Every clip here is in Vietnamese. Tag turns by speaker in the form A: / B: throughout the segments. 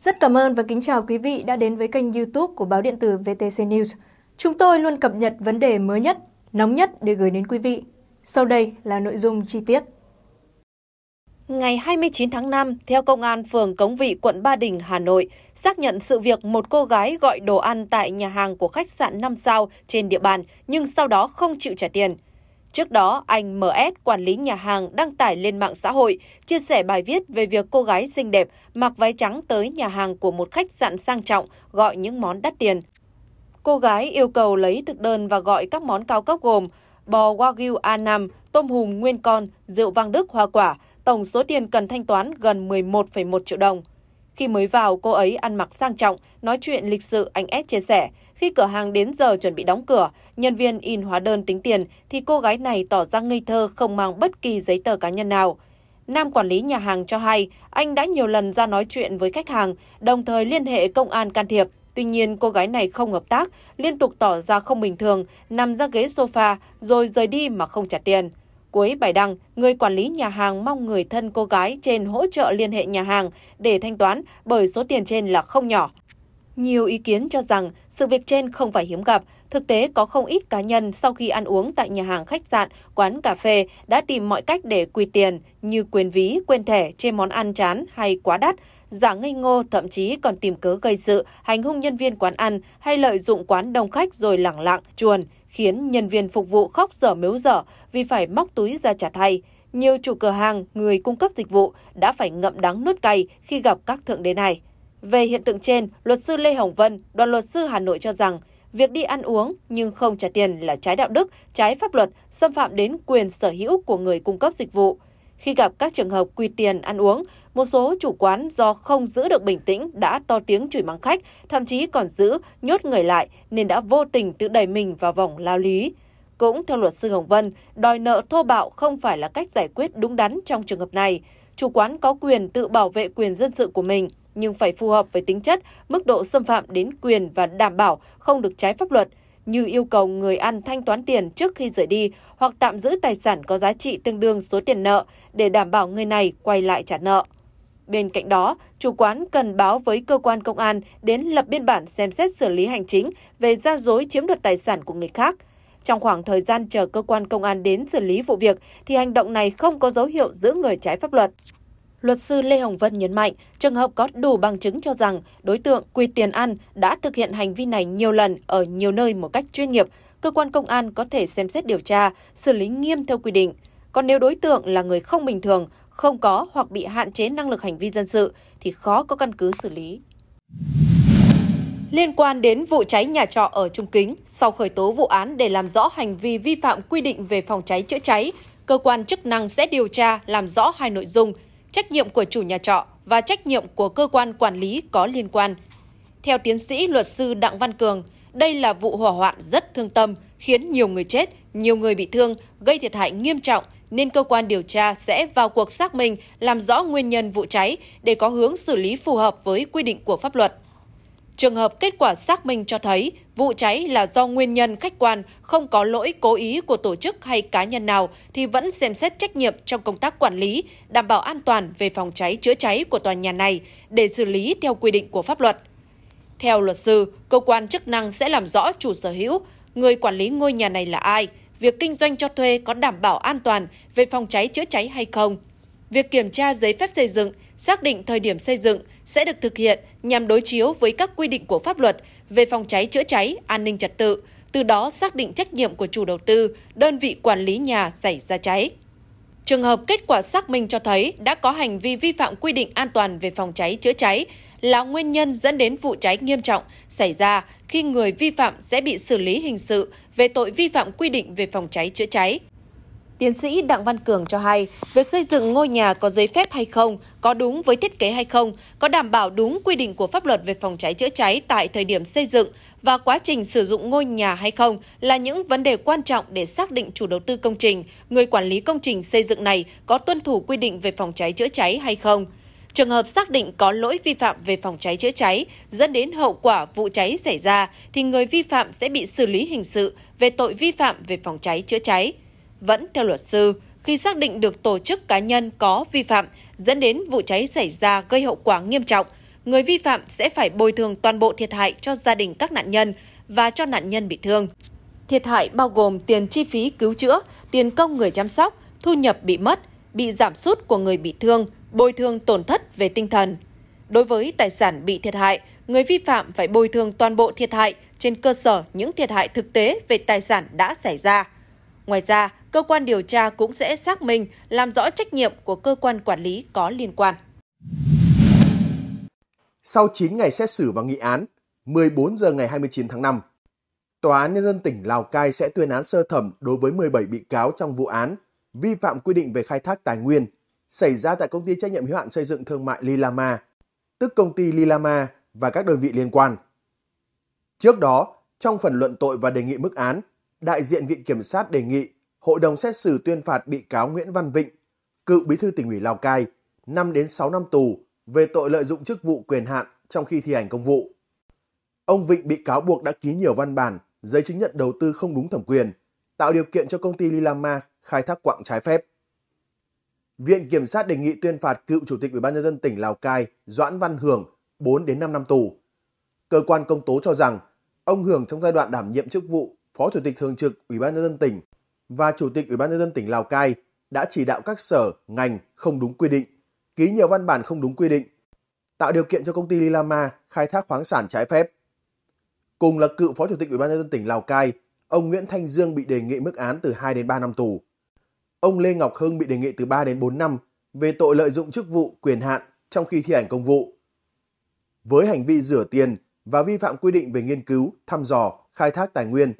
A: Rất cảm ơn và kính chào quý vị đã đến với kênh youtube của báo điện tử VTC News. Chúng tôi luôn cập nhật vấn đề mới nhất, nóng nhất để gửi đến quý vị. Sau đây là nội dung chi tiết. Ngày 29 tháng 5, theo Công an phường Cống Vị, quận Ba Đình, Hà Nội, xác nhận sự việc một cô gái gọi đồ ăn tại nhà hàng của khách sạn 5 sao trên địa bàn nhưng sau đó không chịu trả tiền – Trước đó, anh MS, quản lý nhà hàng, đăng tải lên mạng xã hội, chia sẻ bài viết về việc cô gái xinh đẹp mặc váy trắng tới nhà hàng của một khách sạn sang trọng, gọi những món đắt tiền. Cô gái yêu cầu lấy thực đơn và gọi các món cao cấp gồm bò Wagyu A5, tôm hùm nguyên con, rượu vang Đức hoa quả, tổng số tiền cần thanh toán gần 11,1 triệu đồng. Khi mới vào, cô ấy ăn mặc sang trọng, nói chuyện lịch sự, anh S chia sẻ. Khi cửa hàng đến giờ chuẩn bị đóng cửa, nhân viên in hóa đơn tính tiền, thì cô gái này tỏ ra ngây thơ không mang bất kỳ giấy tờ cá nhân nào. Nam quản lý nhà hàng cho hay, anh đã nhiều lần ra nói chuyện với khách hàng, đồng thời liên hệ công an can thiệp. Tuy nhiên, cô gái này không hợp tác, liên tục tỏ ra không bình thường, nằm ra ghế sofa rồi rời đi mà không trả tiền. Cuối bài đăng, người quản lý nhà hàng mong người thân cô gái trên hỗ trợ liên hệ nhà hàng để thanh toán bởi số tiền trên là không nhỏ. Nhiều ý kiến cho rằng sự việc trên không phải hiếm gặp, thực tế có không ít cá nhân sau khi ăn uống tại nhà hàng khách sạn, quán cà phê đã tìm mọi cách để quy tiền như quyền ví, quên thẻ, trên món ăn chán hay quá đắt, giả ngây ngô thậm chí còn tìm cớ gây sự, hành hung nhân viên quán ăn hay lợi dụng quán đông khách rồi lẳng lặng, chuồn, khiến nhân viên phục vụ khóc dở mếu dở vì phải móc túi ra trả thay. Nhiều chủ cửa hàng, người cung cấp dịch vụ đã phải ngậm đắng nuốt cay khi gặp các thượng đế này. Về hiện tượng trên, luật sư Lê Hồng Vân, đoàn luật sư Hà Nội cho rằng, việc đi ăn uống nhưng không trả tiền là trái đạo đức, trái pháp luật, xâm phạm đến quyền sở hữu của người cung cấp dịch vụ. Khi gặp các trường hợp quy tiền ăn uống, một số chủ quán do không giữ được bình tĩnh đã to tiếng chửi mắng khách, thậm chí còn giữ, nhốt người lại nên đã vô tình tự đẩy mình vào vòng lao lý. Cũng theo luật sư Hồng Vân, đòi nợ thô bạo không phải là cách giải quyết đúng đắn trong trường hợp này. Chủ quán có quyền tự bảo vệ quyền dân sự của mình nhưng phải phù hợp với tính chất, mức độ xâm phạm đến quyền và đảm bảo không được trái pháp luật, như yêu cầu người ăn thanh toán tiền trước khi rời đi hoặc tạm giữ tài sản có giá trị tương đương số tiền nợ để đảm bảo người này quay lại trả nợ. Bên cạnh đó, chủ quán cần báo với cơ quan công an đến lập biên bản xem xét xử lý hành chính về gian dối chiếm đoạt tài sản của người khác. Trong khoảng thời gian chờ cơ quan công an đến xử lý vụ việc thì hành động này không có dấu hiệu giữ người trái pháp luật. Luật sư Lê Hồng Vân nhấn mạnh, trường hợp có đủ bằng chứng cho rằng đối tượng Quy Tiền An đã thực hiện hành vi này nhiều lần ở nhiều nơi một cách chuyên nghiệp, cơ quan công an có thể xem xét điều tra, xử lý nghiêm theo quy định. Còn nếu đối tượng là người không bình thường, không có hoặc bị hạn chế năng lực hành vi dân sự thì khó có căn cứ xử lý. Liên quan đến vụ cháy nhà trọ ở Trung Kính, sau khởi tố vụ án để làm rõ hành vi vi phạm quy định về phòng cháy chữa cháy, cơ quan chức năng sẽ điều tra làm rõ hai nội dung – trách nhiệm của chủ nhà trọ và trách nhiệm của cơ quan quản lý có liên quan. Theo tiến sĩ luật sư Đặng Văn Cường, đây là vụ hỏa hoạn rất thương tâm, khiến nhiều người chết, nhiều người bị thương, gây thiệt hại nghiêm trọng nên cơ quan điều tra sẽ vào cuộc xác minh, làm rõ nguyên nhân vụ cháy để có hướng xử lý phù hợp với quy định của pháp luật. Trường hợp kết quả xác minh cho thấy vụ cháy là do nguyên nhân khách quan, không có lỗi cố ý của tổ chức hay cá nhân nào thì vẫn xem xét trách nhiệm trong công tác quản lý, đảm bảo an toàn về phòng cháy chữa cháy của tòa nhà này để xử lý theo quy định của pháp luật. Theo luật sư, cơ quan chức năng sẽ làm rõ chủ sở hữu, người quản lý ngôi nhà này là ai, việc kinh doanh cho thuê có đảm bảo an toàn về phòng cháy chữa cháy hay không – việc kiểm tra giấy phép xây dựng, xác định thời điểm xây dựng sẽ được thực hiện nhằm đối chiếu với các quy định của pháp luật về phòng cháy chữa cháy, an ninh trật tự, từ đó xác định trách nhiệm của chủ đầu tư, đơn vị quản lý nhà xảy ra cháy. Trường hợp kết quả xác minh cho thấy đã có hành vi vi phạm quy định an toàn về phòng cháy chữa cháy là nguyên nhân dẫn đến vụ cháy nghiêm trọng xảy ra khi người vi phạm sẽ bị xử lý hình sự về tội vi phạm quy định về phòng cháy chữa cháy. Tiến sĩ Đặng Văn Cường cho hay, việc xây dựng ngôi nhà có giấy phép hay không, có đúng với thiết kế hay không, có đảm bảo đúng quy định của pháp luật về phòng cháy chữa cháy tại thời điểm xây dựng và quá trình sử dụng ngôi nhà hay không là những vấn đề quan trọng để xác định chủ đầu tư công trình, người quản lý công trình xây dựng này có tuân thủ quy định về phòng cháy chữa cháy hay không. Trường hợp xác định có lỗi vi phạm về phòng cháy chữa cháy dẫn đến hậu quả vụ cháy xảy ra thì người vi phạm sẽ bị xử lý hình sự về tội vi phạm về phòng cháy chữa cháy vẫn theo luật sư, khi xác định được tổ chức cá nhân có vi phạm dẫn đến vụ cháy xảy ra gây hậu quả nghiêm trọng, người vi phạm sẽ phải bồi thường toàn bộ thiệt hại cho gia đình các nạn nhân và cho nạn nhân bị thương. Thiệt hại bao gồm tiền chi phí cứu chữa, tiền công người chăm sóc, thu nhập bị mất, bị giảm sút của người bị thương, bồi thường tổn thất về tinh thần. Đối với tài sản bị thiệt hại, người vi phạm phải bồi thường toàn bộ thiệt hại trên cơ sở những thiệt hại thực tế về tài sản đã xảy ra. Ngoài ra, cơ quan điều tra cũng sẽ xác minh, làm rõ trách nhiệm của cơ quan quản lý có liên quan.
B: Sau 9 ngày xét xử và nghị án, 14 giờ ngày 29 tháng 5, Tòa án Nhân dân tỉnh Lào Cai sẽ tuyên án sơ thẩm đối với 17 bị cáo trong vụ án vi phạm quy định về khai thác tài nguyên xảy ra tại công ty trách nhiệm hữu hạn xây dựng thương mại Lilama, tức công ty Lilama và các đơn vị liên quan. Trước đó, trong phần luận tội và đề nghị mức án, đại diện Viện Kiểm sát đề nghị hội đồng xét xử tuyên phạt bị cáo Nguyễn Văn Vịnh, cựu bí thư tỉnh ủy Lào Cai, 5 đến 6 năm tù về tội lợi dụng chức vụ quyền hạn trong khi thi hành công vụ. Ông Vịnh bị cáo buộc đã ký nhiều văn bản, giấy chứng nhận đầu tư không đúng thẩm quyền, tạo điều kiện cho công ty Lilama khai thác quặng trái phép. Viện Kiểm sát đề nghị tuyên phạt cựu Chủ tịch Ủy ban nhân dân tỉnh Lào Cai Doãn Văn Hưởng 4 đến 5 năm tù. Cơ quan công tố cho rằng ông Hưởng trong giai đoạn đảm nhiệm chức vụ Phó Chủ tịch Thường trực Ủy ban nhân dân tỉnh và Chủ tịch Ủy ban nhân dân tỉnh Lào Cai đã chỉ đạo các sở, ngành không đúng quy định, ký nhiều văn bản không đúng quy định, tạo điều kiện cho công ty Lilama khai thác khoáng sản trái phép. Cùng là cựu Phó Chủ tịch Ủy ban nhân dân tỉnh Lào Cai, ông Nguyễn Thanh Dương bị đề nghị mức án từ 2 đến 3 năm tù. Ông Lê Ngọc Hưng bị đề nghị từ 3 đến 4 năm về tội lợi dụng chức vụ, quyền hạn trong khi thi hành công vụ. Với hành vi rửa tiền và vi phạm quy định về nghiên cứu, thăm dò, khai thác tài nguyên,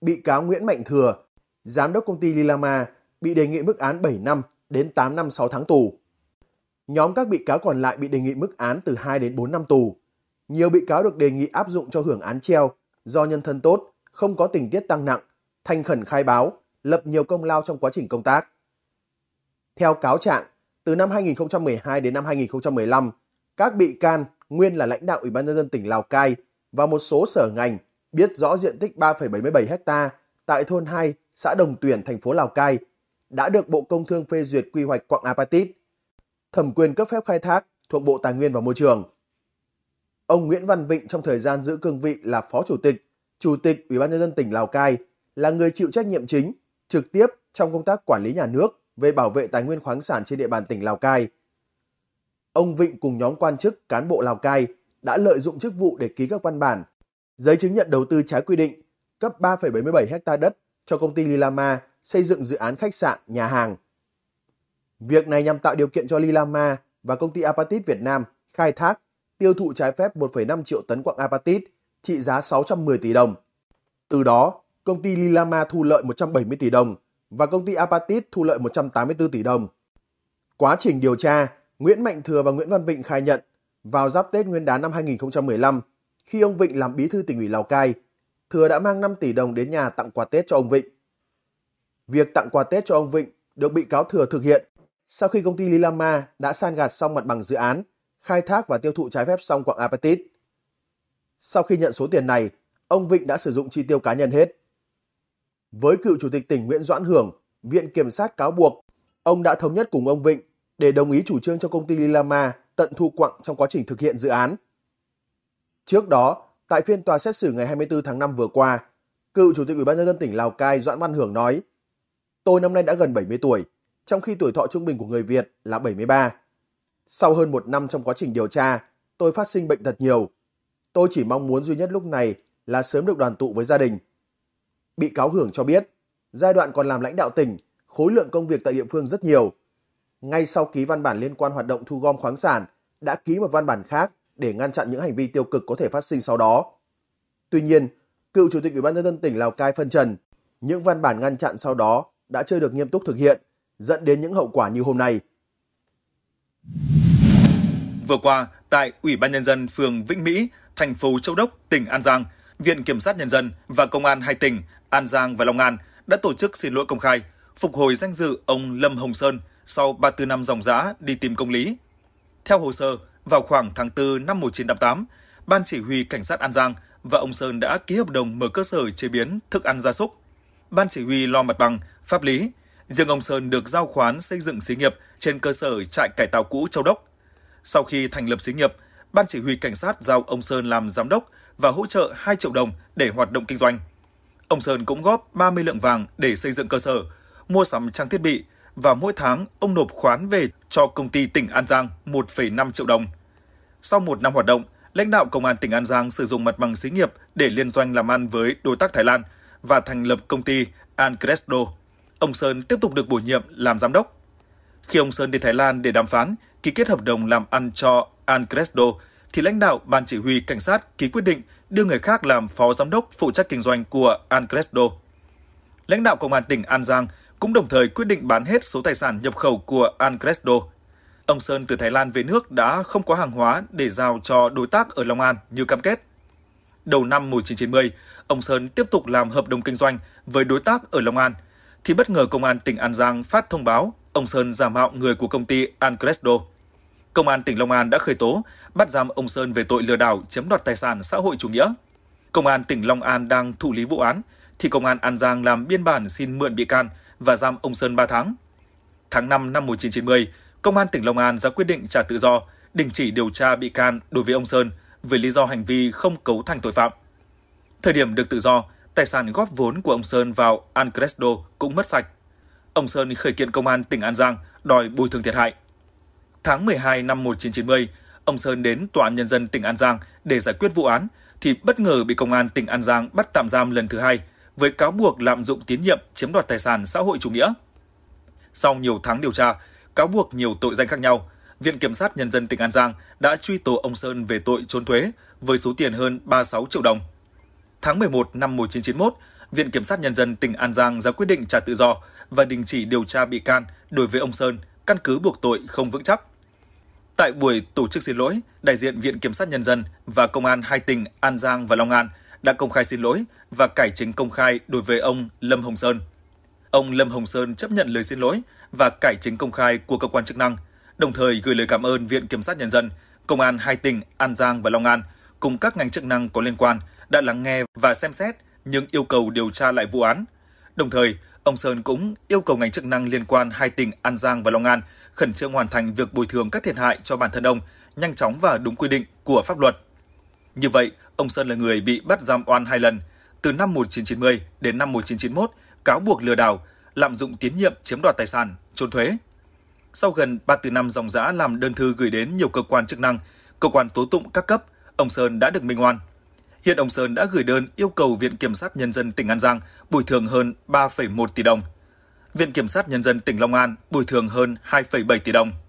B: bị cáo Nguyễn Mạnh Thừa giám đốc công ty Lilama bị đề nghị mức án 7 năm đến 8 năm 6 tháng tù. Nhóm các bị cáo còn lại bị đề nghị mức án từ 2 đến 4 năm tù. Nhiều bị cáo được đề nghị áp dụng cho hưởng án treo do nhân thân tốt, không có tình tiết tăng nặng, thành khẩn khai báo, lập nhiều công lao trong quá trình công tác. Theo cáo trạng, từ năm 2012 đến năm 2015, các bị can nguyên là lãnh đạo Ủy ban nhân dân tỉnh Lào Cai và một số sở ngành biết rõ diện tích 3,77 ha tại thôn 2 xã Đồng Tuyển, thành phố Lào Cai, đã được Bộ Công Thương phê duyệt quy hoạch quặng apatit. Thẩm quyền cấp phép khai thác thuộc Bộ Tài nguyên và Môi trường. Ông Nguyễn Văn Vịnh trong thời gian giữ cương vị là Phó Chủ tịch, Chủ tịch Ủy ban nhân dân tỉnh Lào Cai là người chịu trách nhiệm chính, trực tiếp trong công tác quản lý nhà nước về bảo vệ tài nguyên khoáng sản trên địa bàn tỉnh Lào Cai. Ông Vịnh cùng nhóm quan chức, cán bộ Lào Cai đã lợi dụng chức vụ để ký các văn bản, giấy chứng nhận đầu tư trái quy định, cấp 3,77 ha đất cho công ty Lilama xây dựng dự án khách sạn, nhà hàng. Việc này nhằm tạo điều kiện cho Lilama và công ty Apatit Việt Nam khai thác, tiêu thụ trái phép 1,5 triệu tấn quặng Apatit trị giá 610 tỷ đồng. Từ đó, công ty Lilama thu lợi 170 tỷ đồng và công ty Apatit thu lợi 184 tỷ đồng. Quá trình điều tra, Nguyễn Mạnh Thừa và Nguyễn Văn Vịnh khai nhận vào giáp Tết Nguyên đán năm 2015, khi ông Vịnh làm bí thư tỉnh ủy Lào Cai – Thừa đã mang 5 tỷ đồng đến nhà tặng quà Tết cho ông Vịnh. Việc tặng quà Tết cho ông Vịnh được bị cáo Thừa thực hiện sau khi công ty Lilama đã san gạt xong mặt bằng dự án, khai thác và tiêu thụ trái phép xong quạng apatit. Sau khi nhận số tiền này, ông Vịnh đã sử dụng chi tiêu cá nhân hết. Với cựu chủ tịch tỉnh Nguyễn Doãn Hưởng, Viện Kiểm sát cáo buộc, ông đã thống nhất cùng ông Vịnh để đồng ý chủ trương cho công ty Lilama tận thu quặng trong quá trình thực hiện dự án. Trước đó, Tại phiên tòa xét xử ngày 24 tháng 5 vừa qua, cựu chủ tịch Ủy ban nhân dân tỉnh Lào Cai Doãn Văn Hưởng nói: "Tôi năm nay đã gần 70 tuổi, trong khi tuổi thọ trung bình của người Việt là 73. Sau hơn một năm trong quá trình điều tra, tôi phát sinh bệnh thật nhiều. Tôi chỉ mong muốn duy nhất lúc này là sớm được đoàn tụ với gia đình." Bị cáo Hưởng cho biết, giai đoạn còn làm lãnh đạo tỉnh, khối lượng công việc tại địa phương rất nhiều. Ngay sau ký văn bản liên quan hoạt động thu gom khoáng sản, đã ký một văn bản khác để ngăn chặn những hành vi tiêu cực có thể phát sinh sau đó. Tuy nhiên, cựu chủ tịch Ủy ban nhân dân tỉnh Lào Cai phân trần, những văn bản ngăn chặn sau đó đã chưa được nghiêm túc thực hiện, dẫn đến những hậu quả như hôm nay.
C: Vừa qua, tại Ủy ban nhân dân phường Vĩnh Mỹ, thành phố Châu Đốc, tỉnh An Giang, Viện Kiểm sát Nhân dân và Công an hai tỉnh An Giang và Long An đã tổ chức xin lỗi công khai, phục hồi danh dự ông Lâm Hồng Sơn sau 34 năm dòng giã đi tìm công lý. Theo hồ sơ, vào khoảng tháng 4 năm 1988, Ban Chỉ huy Cảnh sát An Giang và ông Sơn đã ký hợp đồng mở cơ sở chế biến thức ăn gia súc. Ban Chỉ huy lo mặt bằng, pháp lý, riêng ông Sơn được giao khoán xây dựng xí nghiệp trên cơ sở trại cải tạo cũ Châu Đốc. Sau khi thành lập xí nghiệp, Ban Chỉ huy Cảnh sát giao ông Sơn làm giám đốc và hỗ trợ 2 triệu đồng để hoạt động kinh doanh. Ông Sơn cũng góp 30 lượng vàng để xây dựng cơ sở, mua sắm trang thiết bị và mỗi tháng ông nộp khoán về cho công ty tỉnh An Giang 1,5 triệu đồng. Sau một năm hoạt động, lãnh đạo Công an tỉnh An Giang sử dụng mặt bằng xí nghiệp để liên doanh làm ăn với đối tác Thái Lan và thành lập công ty Ancresto. Ông Sơn tiếp tục được bổ nhiệm làm giám đốc. Khi ông Sơn đi Thái Lan để đàm phán, ký kết hợp đồng làm ăn cho Ancresto, thì lãnh đạo Ban Chỉ huy Cảnh sát ký quyết định đưa người khác làm phó giám đốc phụ trách kinh doanh của Ancresto. Lãnh đạo Công an tỉnh An Giang cũng đồng thời quyết định bán hết số tài sản nhập khẩu của Ancresto Ông Sơn từ Thái Lan về nước đã không có hàng hóa để giao cho đối tác ở Long An như cam kết. Đầu năm 1990, ông Sơn tiếp tục làm hợp đồng kinh doanh với đối tác ở Long An, thì bất ngờ Công an tỉnh An Giang phát thông báo ông Sơn giả mạo người của công ty Ancresto. Công an tỉnh Long An đã khởi tố, bắt giam ông Sơn về tội lừa đảo chiếm đoạt tài sản xã hội chủ nghĩa. Công an tỉnh Long An đang thụ lý vụ án, thì Công an An Giang làm biên bản xin mượn bị can và giam ông Sơn 3 tháng. Tháng 5 năm 1990, Công an tỉnh Long An ra quyết định trả tự do, đình chỉ điều tra bị can đối với ông Sơn vì lý do hành vi không cấu thành tội phạm. Thời điểm được tự do, tài sản góp vốn của ông Sơn vào Ancresto cũng mất sạch. Ông Sơn khởi kiện công an tỉnh An Giang đòi bồi thường thiệt hại. Tháng 12 năm 1990, ông Sơn đến Tòa án Nhân dân tỉnh An Giang để giải quyết vụ án, thì bất ngờ bị Công an tỉnh An Giang bắt tạm giam lần thứ hai với cáo buộc lạm dụng tín nhiệm chiếm đoạt tài sản xã hội chủ nghĩa. Sau nhiều tháng điều tra, cáo buộc nhiều tội danh khác nhau, Viện Kiểm sát Nhân dân tỉnh An Giang đã truy tố ông Sơn về tội trốn thuế với số tiền hơn 36 triệu đồng. Tháng 11 năm 1991, Viện Kiểm sát Nhân dân tỉnh An Giang ra quyết định trả tự do và đình chỉ điều tra bị can đối với ông Sơn căn cứ buộc tội không vững chắc. Tại buổi tổ chức xin lỗi, đại diện Viện Kiểm sát Nhân dân và Công an hai tỉnh An Giang và Long An đã công khai xin lỗi và cải chính công khai đối với ông Lâm Hồng Sơn. Ông Lâm Hồng Sơn chấp nhận lời xin lỗi và cải chính công khai của cơ quan chức năng, đồng thời gửi lời cảm ơn Viện Kiểm sát Nhân dân, Công an hai tỉnh An Giang và Long An cùng các ngành chức năng có liên quan đã lắng nghe và xem xét những yêu cầu điều tra lại vụ án. Đồng thời, ông Sơn cũng yêu cầu ngành chức năng liên quan hai tỉnh An Giang và Long An khẩn trương hoàn thành việc bồi thường các thiệt hại cho bản thân ông nhanh chóng và đúng quy định của pháp luật. Như vậy, ông Sơn là người bị bắt giam oan hai lần, từ năm 1990 đến năm 1991 cáo buộc lừa đảo, lạm dụng tiến nhiệm chiếm đoạt tài sản, trốn thuế. Sau gần 3 từ năm dòng dã làm đơn thư gửi đến nhiều cơ quan chức năng, cơ quan tố tụng các cấp, ông Sơn đã được minh oan. Hiện ông Sơn đã gửi đơn yêu cầu Viện Kiểm sát Nhân dân tỉnh An Giang bồi thường hơn 3,1 tỷ đồng. Viện Kiểm sát Nhân dân tỉnh Long An bồi thường hơn 2,7 tỷ đồng.